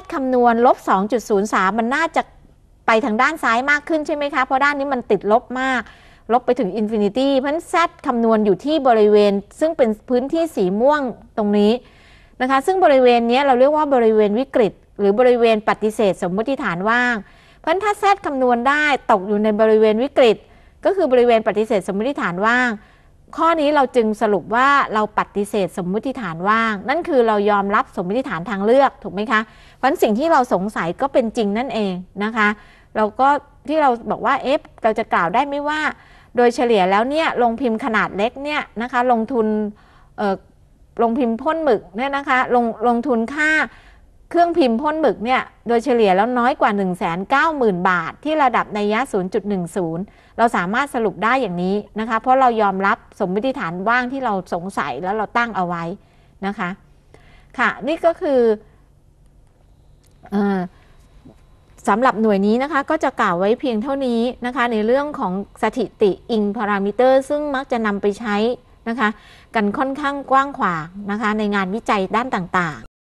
Z คำนวณลบ 2.03 มันน่าจะไปทางด้านซ้ายมากขึ้นใช่ไหมคะ เพราะด้านนี้มันติดลบมาก ลบไปถึงอินฟินิตี้เพราะฉะนั้น Z คำนวณอยู่ที่บริเวณซึ่งเป็นพื้นที่สีม่วงตรงนี้นะคะซึ่งบริเวณนี้เราเรียกว่าบริเวณวิกฤต หรือบริเวณปฏิเสธสมมติฐานว่าง เพราะฉะนั้นถ้า Z คำนวณได้ตกอยู่ในบริเวณวิกฤต ก็คือบริเวณปฏิเสธสมมติฐานว่างข้อนี้เราจึงสรุปว่าเราปฏิเสธสมมุติฐานว่าง นั่นคือเรายอมรับสมมุติฐานทางเลือก ถูกไหมคะเพราะสิ่งที่เราสงสัยก็เป็นจริงนั่นเองนะคะ เราก็ที่เราบอกว่าเอฟเราจะกล่าวได้ไหมว่า โดยเฉลี่ยแล้วเนี่ยลงพิมพ์ขนาดเล็กเนี่ยนะคะลงทุนลงพิมพ์พ่นหมึกเนี่ยนะคะลงลงทุนค่าเครื่องพิมพ์พ่นหมึกเนี่ยโดยเฉลี่ยแล้วน้อยกว่า 190,000 บาท ที่ระดับในยะ 0.10 เราสามารถสรุปได้อย่างนี้นะคะเพราะเรายอมรับสมมติฐานว่างที่เราสงสัยแล้วเราตั้งเอาไว้นะคะค่ะนี่ก็คืออสำหรับหน่วยนี้นะคะก็จะกล่าวไว้เพียงเท่านี้นะคะในเรื่องของสถิติอิงพารามิเตอร์ซึ่งมักจะนำไปใช้นะคะกันค่อนข้างกว้างขวางนะคะในงานวิจัยด้านต่างๆ